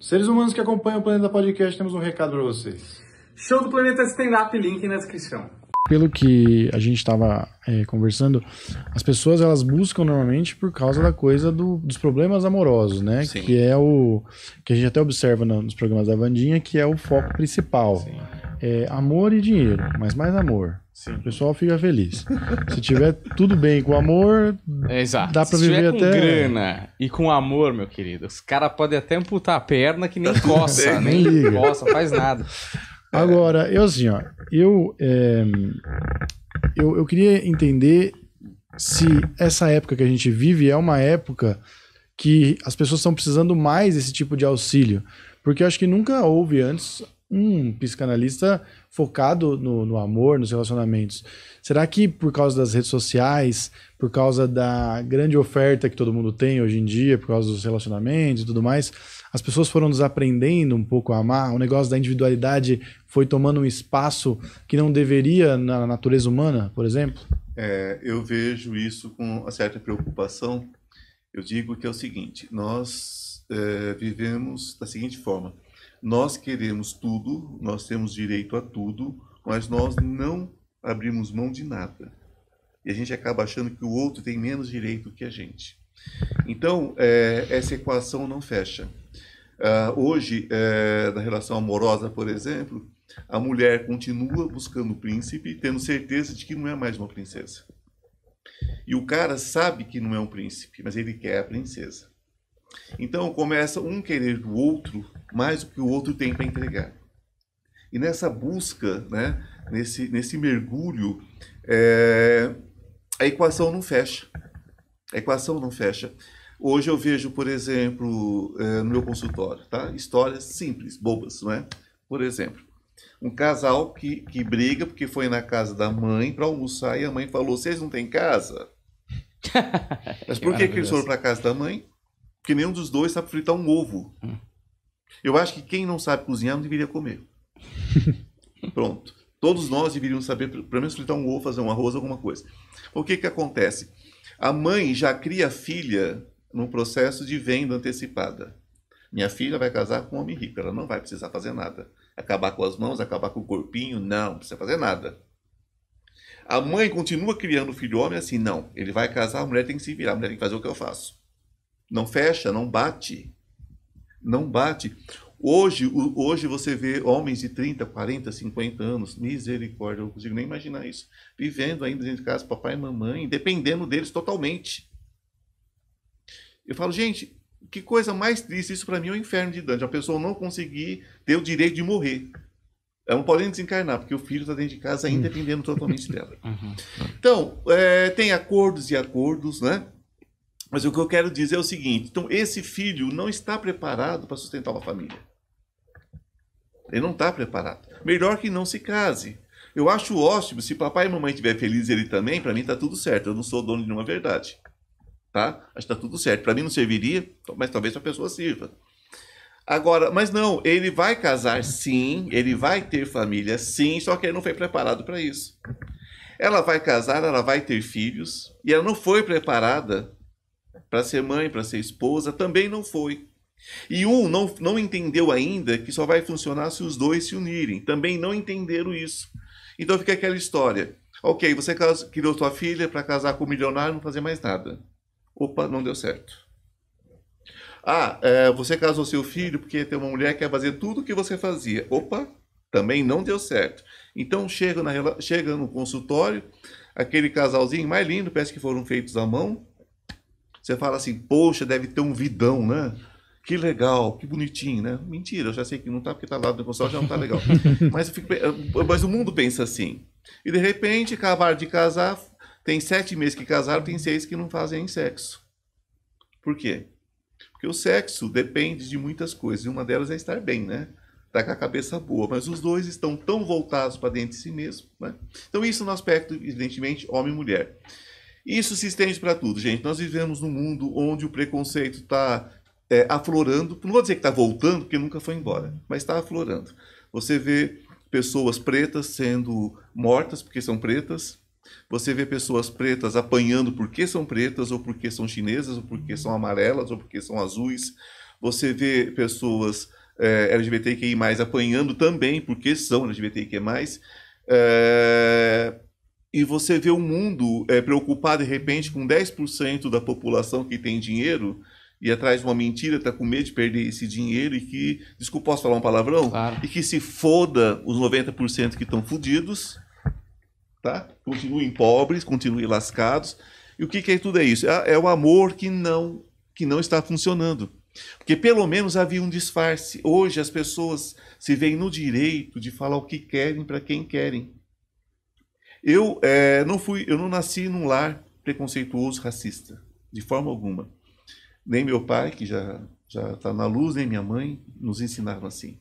Seres humanos que acompanham o Planeta Podcast, temos um recado para vocês. Show do Planeta Stand Up, link na descrição. Pelo que a gente estava é, conversando, as pessoas elas buscam normalmente por causa da coisa do, dos problemas amorosos, né? Sim. Que é o que a gente até observa nos programas da Vandinha, que é o foco principal. É, amor e dinheiro, mas mais amor. Sim. O pessoal fica feliz. Se tiver tudo bem com amor, é, Exato. dá pra Se viver tiver até. Com grana e com amor, meu querido. Os caras podem até amputar a perna que nem coça, nem liga. coça, faz nada. Agora, eu assim, ó, eu, é, eu, eu queria entender se essa época que a gente vive é uma época que as pessoas estão precisando mais desse tipo de auxílio. Porque eu acho que nunca houve antes um psicanalista focado no, no, amor, nos relacionamentos. Será que por causa das redes sociais, por causa da grande oferta que todo mundo tem hoje em dia, por causa dos relacionamentos e tudo mais, as pessoas foram desaprendendo um pouco a amar? O negócio da individualidade foi tomando um espaço que não deveria na natureza humana, por exemplo? É, eu vejo isso com uma certa preocupação. Eu digo que é o seguinte: nós é, vivemos da seguinte forma nós queremos tudo, nós temos direito a tudo, mas nós não abrimos mão de nada. E a gente acaba achando que o outro tem menos direito que a gente. Então, é, essa equação não fecha. Uh, hoje, é, na relação amorosa, por exemplo, a mulher continua buscando o príncipe, tendo certeza de que não é mais uma princesa. E o cara sabe que não é um príncipe, mas ele quer a princesa. Então começa um querer do outro mais do que o outro tem para entregar. E nessa busca, né, nesse, nesse mergulho, é, a equação não fecha. A equação não fecha. Hoje eu vejo, por exemplo, é, no meu consultório, tá? histórias simples, bobas, não é? Por exemplo, um casal que, que briga porque foi na casa da mãe para almoçar e a mãe falou: Vocês não têm casa? Mas por que, que, que eles foram para casa da mãe? Porque nenhum dos dois sabe fritar um ovo. Eu acho que quem não sabe cozinhar não deveria comer. Pronto. Todos nós deveríamos saber, pelo menos, fritar um ovo, fazer um arroz, alguma coisa. O que que acontece? A mãe já cria a filha num processo de venda antecipada. Minha filha vai casar com um homem rico, ela não vai precisar fazer nada. Acabar com as mãos, acabar com o corpinho, não, não precisa fazer nada. A mãe continua criando o filho homem assim, não, ele vai casar, a mulher tem que se virar, a mulher tem que fazer o que eu faço não fecha, não bate. Não bate. Hoje, hoje você vê homens de 30, 40, 50 anos, misericórdia, eu não consigo nem imaginar isso, vivendo ainda dentro de casa, papai e mamãe, dependendo deles totalmente. Eu falo, gente, que coisa mais triste, isso para mim é o um inferno de Dante, a pessoa não conseguir ter o direito de morrer. Ela não pode nem desencarnar, porque o filho está dentro de casa ainda uhum. dependendo totalmente dela. Uhum. Então, é, tem acordos e acordos, né? Mas o que eu quero dizer é o seguinte: então, esse filho não está preparado para sustentar uma família. Ele não está preparado. Melhor que não se case. Eu acho ótimo, se papai e mamãe estiver felizes ele também, para mim está tudo certo. Eu não sou dono de nenhuma verdade. Tá? Acho que está tudo certo. Para mim não serviria, mas talvez a pessoa sirva. Agora, mas não, ele vai casar sim, ele vai ter família sim, só que ele não foi preparado para isso. Ela vai casar, ela vai ter filhos, e ela não foi preparada para ser mãe, para ser esposa, também não foi. E um não, não entendeu ainda que só vai funcionar se os dois se unirem. Também não entenderam isso. Então fica aquela história. Ok, você criou sua filha para casar com um milionário e não fazer mais nada. Opa, não deu certo. Ah, é, você casou seu filho porque tem uma mulher que quer fazer tudo o que você fazia. Opa, também não deu certo. Então chega, na, chega no consultório, aquele casalzinho mais lindo, parece que foram feitos à mão, você fala assim, poxa, deve ter um vidão, né? Que legal, que bonitinho, né? Mentira, eu já sei que não tá porque tá lá do consórcio, já não tá legal. mas, fico, mas o mundo pensa assim. E de repente, acabaram de casar, tem sete meses que casaram, tem seis que não fazem sexo. Por quê? Porque o sexo depende de muitas coisas, e uma delas é estar bem, né? Tá com a cabeça boa, mas os dois estão tão voltados para dentro de si mesmo, né? Então isso no é aspecto, evidentemente, homem e mulher. Isso se estende para tudo, gente. Nós vivemos num mundo onde o preconceito está é, aflorando. Não vou dizer que está voltando, porque nunca foi embora, mas está aflorando. Você vê pessoas pretas sendo mortas porque são pretas. Você vê pessoas pretas apanhando porque são pretas, ou porque são chinesas, ou porque são amarelas, ou porque são azuis. Você vê pessoas é, LGBTQI, apanhando também porque são LGBTQI. É, e você vê o mundo é, preocupado de repente com 10% da população que tem dinheiro e atrás de uma mentira, está com medo de perder esse dinheiro e que, desculpa, posso falar um palavrão? Claro. E que se foda os 90% que estão fodidos, tá? Continuem pobres, continuem lascados. E o que, que é tudo é isso? É, é o amor que não que não está funcionando. Porque pelo menos havia um disfarce. Hoje as pessoas se veem no direito de falar o que querem para quem querem. Eu é, não fui, eu não nasci num lar preconceituoso racista, de forma alguma. Nem meu pai, que já já está na luz, nem minha mãe nos ensinaram assim.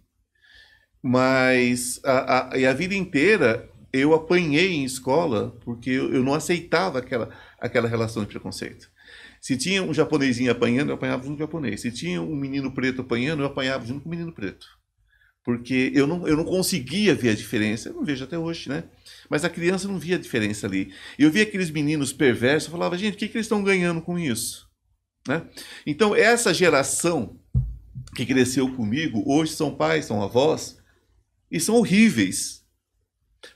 Mas a, a, e a vida inteira eu apanhei em escola porque eu, eu não aceitava aquela aquela relação de preconceito. Se tinha um japonesinho apanhando, eu apanhava junto com o japonês. Se tinha um menino preto apanhando, eu apanhava junto com o menino preto porque eu não, eu não conseguia ver a diferença. Eu não vejo até hoje, né? Mas a criança não via a diferença ali. Eu via aqueles meninos perversos, eu falava, gente, o que, que eles estão ganhando com isso? Né? Então, essa geração que cresceu comigo, hoje são pais, são avós, e são horríveis,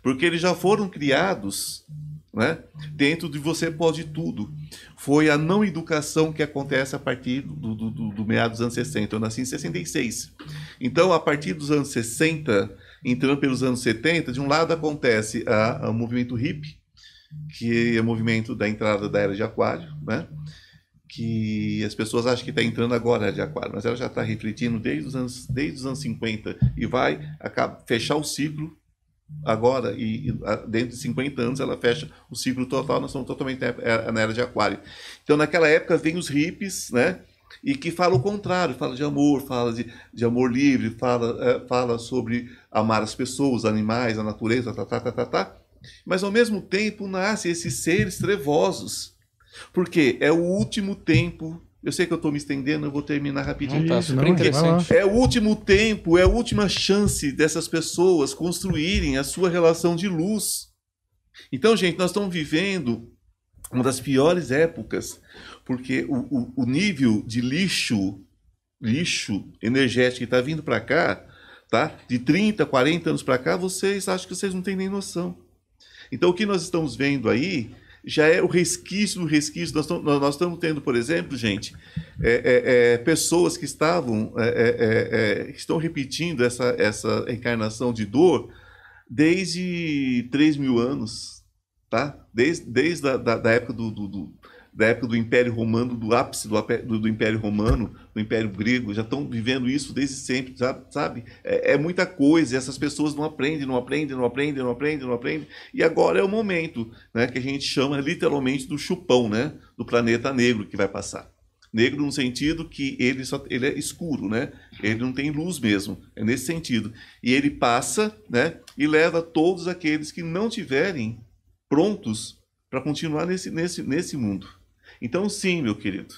porque eles já foram criados né? Dentro de você pode tudo. Foi a não educação que acontece a partir do, do, do, do meados dos anos 60. Eu nasci em 66. Então, a partir dos anos 60, entrando pelos anos 70, de um lado acontece a, a movimento hippie, que é o movimento da entrada da era de aquário, né? que as pessoas acham que está entrando agora de aquário, mas ela já está refletindo desde os, anos, desde os anos 50 e vai fechar o ciclo agora e, e, dentro de 50 anos ela fecha o ciclo total, nós estamos totalmente é, na era de aquário. Então naquela época vem os hippies, né? E que fala o contrário, fala de amor, fala de, de amor livre, fala, é, fala sobre amar as pessoas, animais, a natureza, tá, tá, tá, tá, tá. Mas ao mesmo tempo nasce esses seres trevosos, porque é o último tempo eu sei que eu estou me estendendo, eu vou terminar rapidinho. Não, tá super interessante. É o último tempo, é a última chance dessas pessoas construírem a sua relação de luz. Então, gente, nós estamos vivendo uma das piores épocas, porque o, o, o nível de lixo, lixo energético que está vindo para cá, tá? De 30, 40 anos para cá, vocês acham que vocês não têm nem noção. Então, o que nós estamos vendo aí já é o resquício do resquício. Nós, estamos, nós estamos tendo, por exemplo, gente, é, é, é, pessoas que estavam, é, é, é, estão repetindo essa, essa encarnação de dor desde 3 mil anos, tá? Desde, desde a da, da época do, do, do da época do Império Romano, do ápice do, do, do Império Romano, do Império Grego, já estão vivendo isso desde sempre, sabe? É, é, muita coisa, e essas pessoas não aprendem, não aprendem, não aprendem, não aprendem, não aprendem. E agora é o momento né, que a gente chama literalmente do chupão, né? Do planeta negro que vai passar. Negro no sentido que ele, só, ele é escuro, né? Ele não tem luz mesmo, é nesse sentido. E ele passa, né? E leva todos aqueles que não tiverem prontos para continuar nesse, nesse, nesse mundo. Então, sim, meu querido,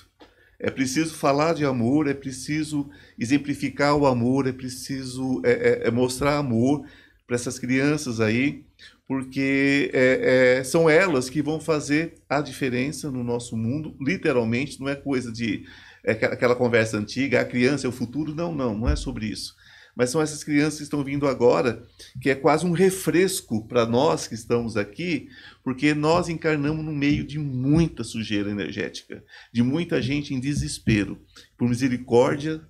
é preciso falar de amor, é preciso exemplificar o amor, é preciso é, é, é mostrar amor para essas crianças aí, porque é, é, são elas que vão fazer a diferença no nosso mundo, literalmente, não é coisa de é aquela conversa antiga, a criança é o futuro, não, não, não é sobre isso mas são essas crianças que estão vindo agora, que é quase um refresco para nós que estamos aqui, porque nós encarnamos no meio de muita sujeira energética, de muita gente em desespero. Por misericórdia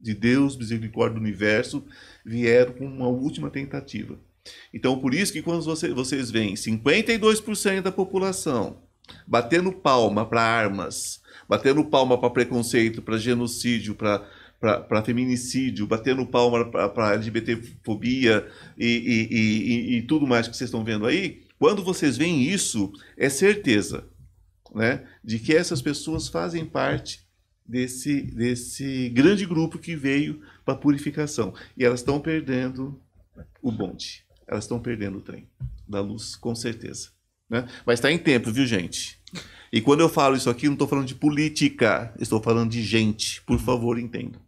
de Deus, misericórdia do universo, vieram com uma última tentativa. Então, por isso que quando você, vocês veem 52% da população batendo palma para armas, batendo palma para preconceito, para genocídio, para para feminicídio, batendo palma para LGBTfobia e, e, e, e tudo mais que vocês estão vendo aí, quando vocês veem isso, é certeza né, de que essas pessoas fazem parte desse, desse grande grupo que veio para a purificação. E elas estão perdendo o bonde, elas estão perdendo o trem da luz, com certeza. Né? Mas está em tempo, viu, gente? E quando eu falo isso aqui, não estou falando de política, estou falando de gente. Por favor, entenda.